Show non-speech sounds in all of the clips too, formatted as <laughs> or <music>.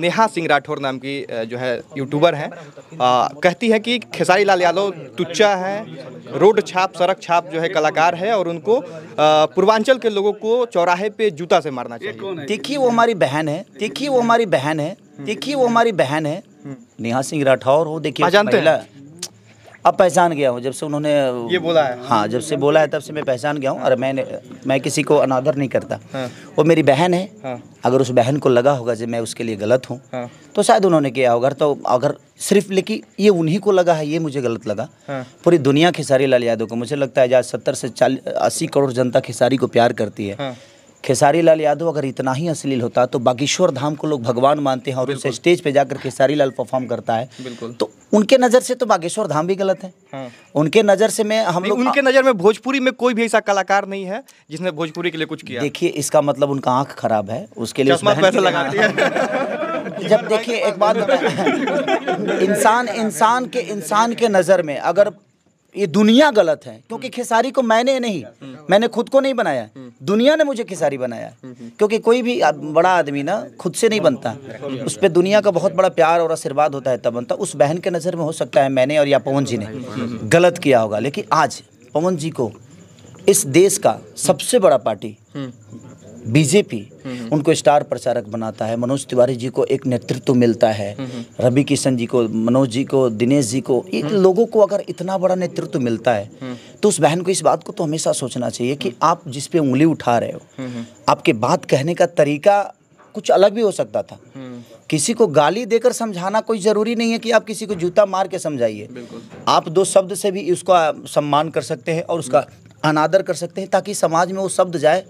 नेहा सिंह राठौर नाम की जो है यूट्यूबर हैं कहती है कि खेसारी लाल यादव तुच्चा है रोड छाप सड़क छाप जो है कलाकार है और उनको पूर्वांचल के लोगों को चौराहे पे जूता से मारना चाहिए देखिए वो हमारी बहन है देखिए वो हमारी बहन है देखिए वो हमारी बहन है हम्म। नेहा सिंह राठौर हो देखिए जानते हैं अब पहचान गया हूँ जब से उन्होंने ये बोला है हाँ जब से बोला है तब से मैं पहचान गया हूँ और मैंने मैं किसी को अनादर नहीं करता हाँ। वो मेरी बहन है हाँ। अगर उस बहन को लगा होगा जब मैं उसके लिए गलत हूँ हाँ। तो शायद उन्होंने किया होगा तो अगर सिर्फ लेकिन ये उन्हीं को लगा है ये मुझे गलत लगा हाँ। पूरी दुनिया खेसारी लाल यादव को मुझे लगता है आज सत्तर से चालीस अस्सी करोड़ जनता खेसारी को प्यार करती है हाँ। खेसारी लाल यादव अगर इतना ही अश्लील होता तो बागेश्वर धाम को लोग भगवान मानते हैं और उसे स्टेज पे जाकर खेसारी लाल परफॉर्म करता है तो उनके नज़र से तो बागेश्वर धाम भी गलत है हाँ। उनके नज़र से मैं हम लोग उनके नज़र में भोजपुरी में कोई भी ऐसा कलाकार नहीं है जिसने भोजपुरी के लिए कुछ किया देखिए इसका मतलब उनका आंख खराब है उसके लिए <laughs> जब देखिए एक बात इंसान इंसान के इंसान के नज़र में अगर ये दुनिया गलत है क्योंकि खेसारी को मैंने नहीं मैंने खुद को नहीं बनाया दुनिया ने मुझे खिसारी बनाया क्योंकि कोई भी बड़ा आदमी ना खुद से नहीं बनता उस पर दुनिया का बहुत बड़ा प्यार और आशीर्वाद होता है तब बनता उस बहन के नज़र में हो सकता है मैंने और या पवन जी ने गलत किया होगा लेकिन आज पवन जी को इस देश का सबसे बड़ा पार्टी बीजेपी उनको स्टार प्रचारक बनाता है मनोज तिवारी जी को एक नेतृत्व मिलता है रवि किशन जी को मनोज जी को दिनेश जी को इन लोगों को अगर इतना बड़ा नेतृत्व मिलता है तो उस बहन को इस बात को तो हमेशा सोचना चाहिए कि आप जिस पे उंगली उठा रहे हो आपके बात कहने का तरीका कुछ अलग भी हो सकता था किसी को गाली देकर समझाना कोई ज़रूरी नहीं है कि आप किसी को जूता मार के समझाइए आप दो शब्द से भी उसका सम्मान कर सकते हैं और उसका अनादर कर सकते हैं ताकि समाज में वो शब्द जाए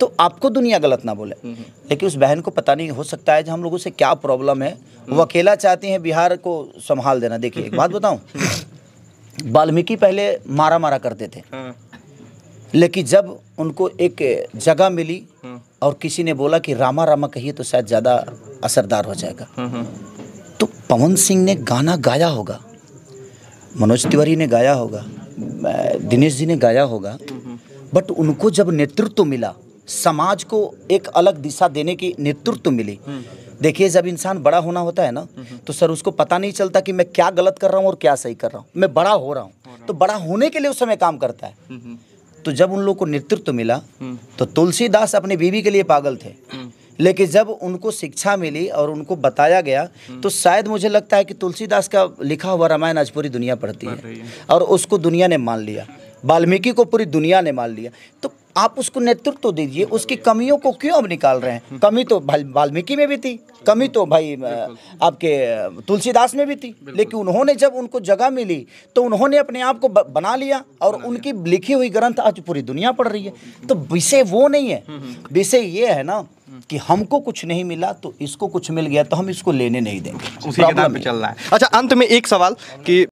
तो आपको दुनिया गलत ना बोले लेकिन उस बहन को पता नहीं हो सकता है जो हम लोगों से क्या प्रॉब्लम है वो अकेला चाहती हैं बिहार को संभाल देना देखिए एक बात बताऊँ वाल्मीकि पहले मारा मारा करते थे हाँ। लेकिन जब उनको एक जगह मिली हाँ। और किसी ने बोला कि रामा रामा कहिए तो शायद ज़्यादा असरदार हो जाएगा हाँ, तो पवन सिंह ने गाना गाया होगा मनोज तिवारी ने गाया होगा दिनेश जी ने गाया होगा बट उनको जब नेतृत्व मिला समाज को एक अलग दिशा देने की नेतृत्व मिली देखिए जब इंसान बड़ा होना होता है ना हम्म। तो सर उसको पता नहीं चलता कि मैं क्या गलत कर रहा हूँ और क्या सही कर रहा हूँ मैं बड़ा हो रहा हूँ तो बड़ा होने के लिए उस समय काम करता है हम्म, हम्म। तो जब उन लोग को नेतृत्व मिला तो तुलसीदास अपने बीवी के लिए पागल थे लेकिन जब उनको शिक्षा मिली और उनको बताया गया तो शायद मुझे लगता है कि तुलसीदास का लिखा हुआ रामायण आज पूरी दुनिया पढ़ती है और उसको दुनिया ने मान लिया वाल्मीकि को पूरी दुनिया ने मान लिया तो आप उसको नेतृत्व दीजिए उसकी कमियों को क्यों अब निकाल रहे हैं कमी तो वाल्मीकि में भी थी कमी तो भाई आपके तुलसीदास में भी थी लेकिन उन्होंने जब उनको जगह मिली तो उन्होंने अपने आप को बना लिया और उनकी लिखी हुई ग्रंथ आज पूरी दुनिया पढ़ रही है तो विषय वो नहीं है हम्म, हम्म। विषय ये है ना कि हमको कुछ नहीं मिला तो इसको कुछ मिल गया तो हम इसको लेने नहीं देंगे उसी के पे चल रहा है अच्छा अंत में एक सवाल कि